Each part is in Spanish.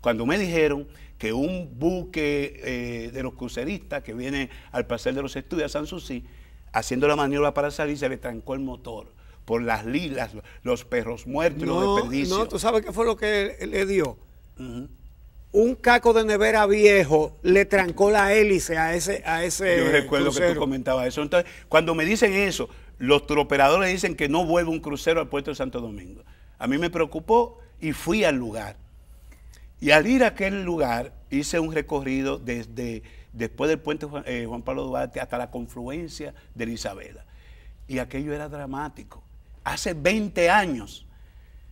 Cuando me dijeron que un buque eh, de los cruceristas que viene al placer de los estudios a San Susi, haciendo la maniobra para salir, se le trancó el motor por las lilas, los perros muertos, no, los desperdicios. No, tú sabes qué fue lo que le dio. Un caco de nevera viejo le trancó la hélice a ese. A ese Yo recuerdo que tú comentabas eso. Entonces, cuando me dicen eso, los turoperadores dicen que no vuelve un crucero al puerto de Santo Domingo. A mí me preocupó y fui al lugar. Y al ir a aquel lugar, hice un recorrido desde después del puente Juan, eh, Pablo Duarte hasta la confluencia de Isabela. Y aquello era dramático. Hace 20 años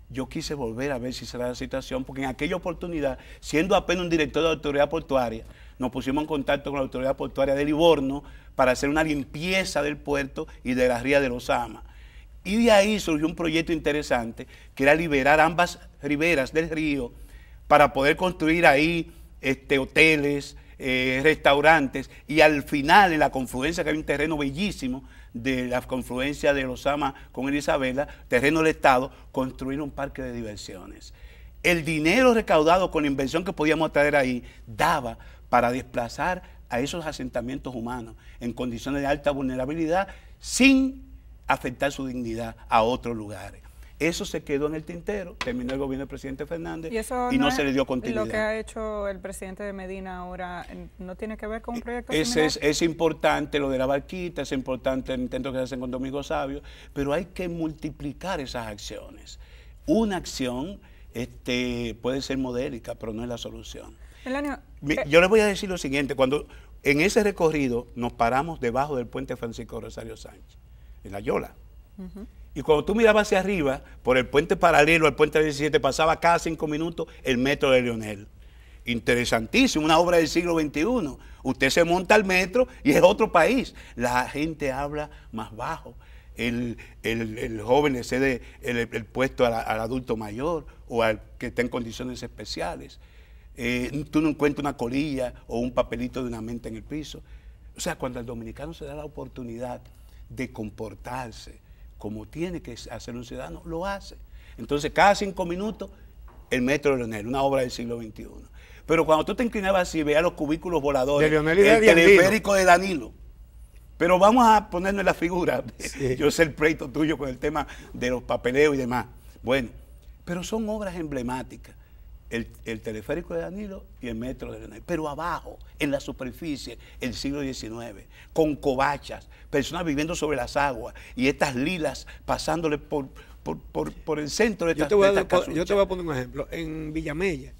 yo quise volver a ver si será la situación, porque en aquella oportunidad, siendo apenas un director de la autoridad portuaria, nos pusimos en contacto con la autoridad portuaria de Livorno para hacer una limpieza del puerto y de la ría de Los Amas y de ahí surgió un proyecto interesante que era liberar ambas riberas del río para poder construir ahí este, hoteles, eh, restaurantes y al final en la confluencia, que hay un terreno bellísimo de la confluencia de los Amas con Isabela, terreno del Estado, construir un parque de diversiones. El dinero recaudado con la inversión que podíamos traer ahí daba para desplazar a esos asentamientos humanos en condiciones de alta vulnerabilidad sin afectar su dignidad a otros lugares. Eso se quedó en el tintero, terminó el gobierno del presidente Fernández y, no, se le dio continuidad. Lo que ha hecho el presidente de Medina ahora no tiene que ver con un proyecto Ese es, importante lo de la barquita, es importante el intento que se hacen con Domingo Sabio, pero hay que multiplicar esas acciones. Una acción este, puede ser modélica, pero no es la solución. Eh, yo les voy a decir lo siguiente, cuando en ese recorrido nos paramos debajo del puente Francisco Rosario Sánchez en la Yola. Y cuando tú mirabas hacia arriba, por el puente paralelo al puente 17, pasaba cada cinco minutos el metro de Leonel. Interesantísimo, una obra del siglo XXI. Usted se monta al metro y es otro país. La gente habla más bajo. El, joven le cede el, puesto al adulto mayor o al que está en condiciones especiales. Eh, tú no encuentras una colilla o un papelito de una mente en el piso. O sea, cuando el dominicano se da la oportunidad de comportarse como tiene que hacer un ciudadano, lo hace. Entonces, cada cinco minutos, el metro de Leonel, una obra del siglo XXI. Pero cuando tú te inclinabas Y veías los cubículos voladores, el teleférico de Danilo. Pero vamos a ponernos la figura. Yo sé el pleito tuyo con el tema de los papeleos y demás. Bueno, pero son obras emblemáticas el, teleférico de Danilo y el metro de Danilo Pero abajo, en la superficie, el siglo XIX, con cobachas personas viviendo sobre las aguas y estas lilas pasándole por, el centro de estas, yo te, voy a, yo te voy a poner un ejemplo. En Villamella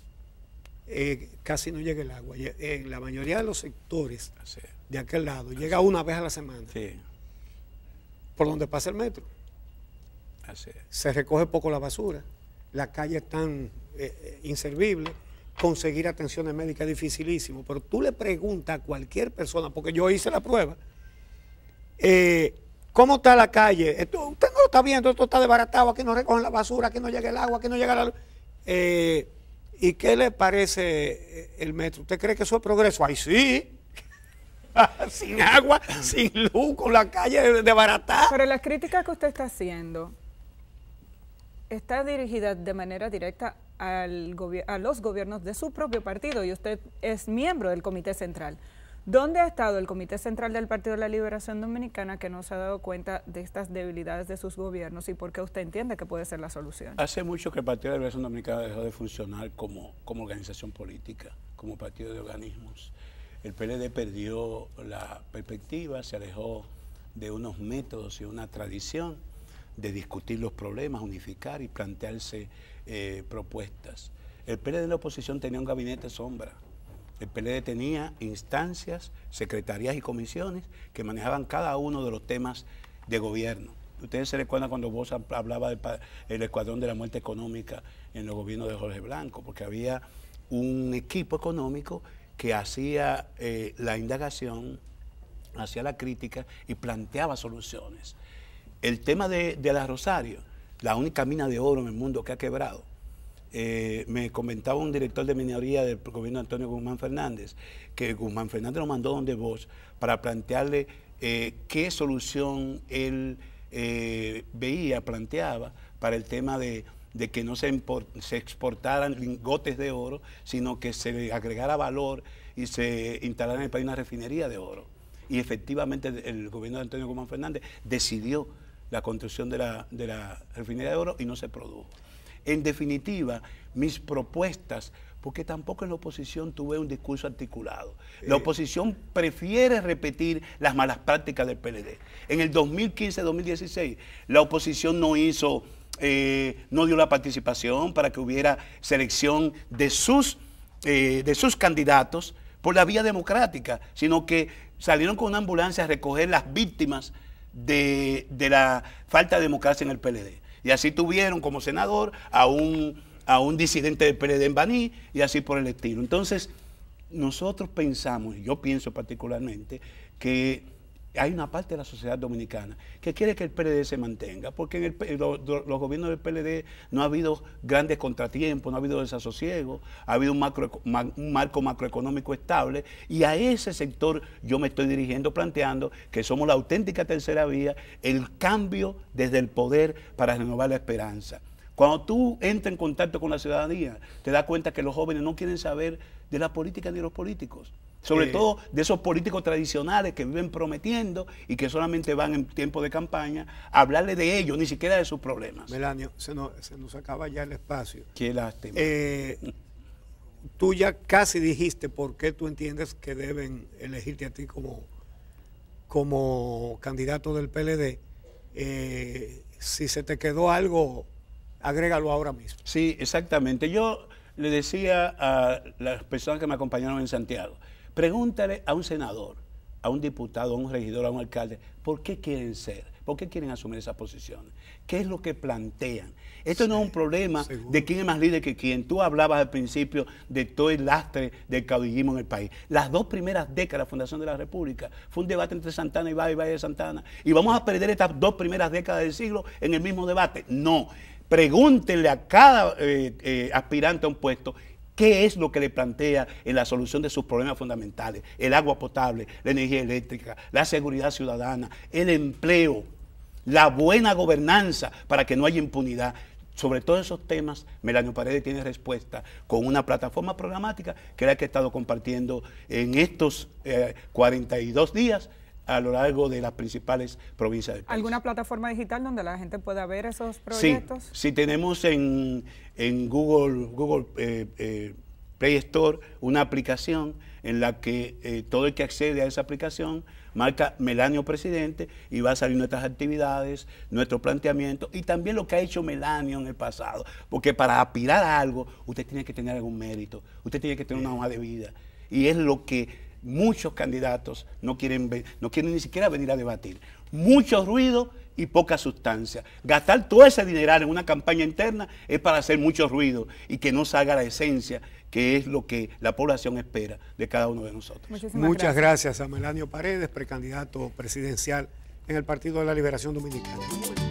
eh, casi no llega el agua. En eh, la mayoría de los sectores de aquel lado llega una vez a la semana. Por donde pasa el metro. se recoge poco la basura. Las calles están eh, eh, inservible, conseguir atención médicas dificilísimo, pero tú le preguntas a cualquier persona, porque yo hice la prueba, eh, ¿cómo está la calle? usted no lo está viendo, esto está desbaratado, aquí no recogen la basura, aquí no llega el agua, aquí no llega la luz. ¿Y qué le parece el metro? ¿Usted cree que eso es progreso? ¡Ay, sí! sin agua, sin luz, con la calle desbaratada. Pero las críticas que usted está haciendo, ¿está dirigida de manera directa al a los gobiernos de su propio partido y usted es miembro del Comité Central. ¿Dónde ha estado el Comité Central del Partido de la Liberación Dominicana que no se ha dado cuenta de estas debilidades de sus gobiernos y por qué usted entiende que puede ser la solución? Hace mucho que el Partido de la Liberación Dominicana dejó de funcionar como, como organización política, como partido de organismos. El PLD perdió la perspectiva, se alejó de unos métodos y una tradición de discutir los problemas, unificar y plantearse eh, propuestas. El PLD de la oposición tenía un gabinete sombra. El PLD tenía instancias, secretarías y comisiones que manejaban cada uno de los temas de gobierno. Ustedes se recuerdan cuando vos hablaba del el escuadrón de la muerte económica en los gobiernos de Jorge Blanco, porque había un equipo económico que hacía eh, la indagación, hacía la crítica y planteaba soluciones. El tema de, de la Rosario, la única mina de oro en el mundo que ha quebrado. Eh, me comentaba un director de minería del gobierno Antonio Guzmán Fernández, que Guzmán Fernández lo mandó donde vos para plantearle eh, qué solución él eh, veía, planteaba para el tema de, que no se, se, exportaran lingotes de oro, sino que se agregara valor y se instalara en el país una refinería de oro. Y efectivamente el gobierno de Antonio Guzmán Fernández decidió la construcción de la, refinería de oro y no se produjo. En definitiva, mis propuestas, porque tampoco en la oposición tuve un discurso articulado. la eh. oposición prefiere repetir las malas prácticas del PLD. En el 2015-2016, la oposición no hizo, eh, no dio la participación para que hubiera selección de sus, eh, de sus candidatos por la vía democrática, sino que salieron con una ambulancia a recoger las víctimas de, la falta de democracia en el PLD. Y así tuvieron como senador a un, a un disidente del PLD en Baní y así por el estilo. Entonces, nosotros pensamos, y yo pienso particularmente, que hay una parte de la sociedad dominicana que quiere que el PLD se mantenga, porque en los gobiernos del PLD no ha habido grandes contratiempos, no ha habido desasosiego, ha habido un, un marco macroeconómico estable y a ese sector yo me estoy dirigiendo planteando que somos la auténtica tercera vía, el cambio desde el poder para renovar la esperanza. Cuando tú entras en contacto con la ciudadanía, te das cuenta que los jóvenes no quieren saber de la política ni de los políticos. Sobre todo de esos políticos tradicionales que viven prometiendo y que solamente van en tiempo de campaña a hablarle de ellos, ni siquiera de sus problemas. Melanio, se nos, se nos acaba ya el espacio. Qué lástima. Eh, tú ya casi dijiste por qué tú entiendes que deben elegirte a ti como, como candidato del PLD. Eh, si se te quedó algo, agrégalo ahora mismo. Sí, exactamente. Yo le decía a las personas que me acompañaron en Santiago, Pregúntale a un senador, a un diputado, a un regidor, a un alcalde, ¿por qué quieren ser? ¿Por qué quieren asumir esas posiciones? ¿Qué es lo que plantean? Esto no es un problema de quién es más líder que quién. Tú hablabas al principio de todo el lastre del caudillismo en el país. Las dos primeras décadas de la Fundación de la República fue un debate entre Santana y Valle y de Santana. ¿Y vamos a perder estas dos primeras décadas del siglo en el mismo debate? No. Pregúntenle a cada eh, eh, aspirante a un puesto ¿Qué es lo que le plantea en la solución de sus problemas fundamentales? El agua potable, la energía eléctrica, la seguridad ciudadana, el empleo, la buena gobernanza para que no haya impunidad. Sobre todos esos temas, Melanio Paredes tiene respuesta con una plataforma programática que es la que he estado compartiendo en estos 42 eh, días a lo largo de las principales provincias del país. ¿Alguna plataforma digital donde la gente pueda ver esos proyectos? Sí, sí tenemos en, en Google, Google eh, eh, Play Store una aplicación en la que eh, todo el que accede a esa aplicación marca Melanio Presidente y va a salir nuestras actividades, nuestro planteamiento y también lo que ha hecho Melanio en el pasado. Porque para aspirar a algo, usted tiene que tener algún mérito, usted tiene que tener una hoja de vida. Y es lo que muchos candidatos no quieren, no quieren ni siquiera venir a debatir. Mucho ruido y poca sustancia. Gastar todo ese dinero en una campaña interna es para hacer mucho ruido y que no salga la esencia, que es lo que la población espera de cada uno de nosotros. Muchas gracias. gracias a Melanio Paredes, precandidato presidencial en el Partido de la Liberación Dominicana.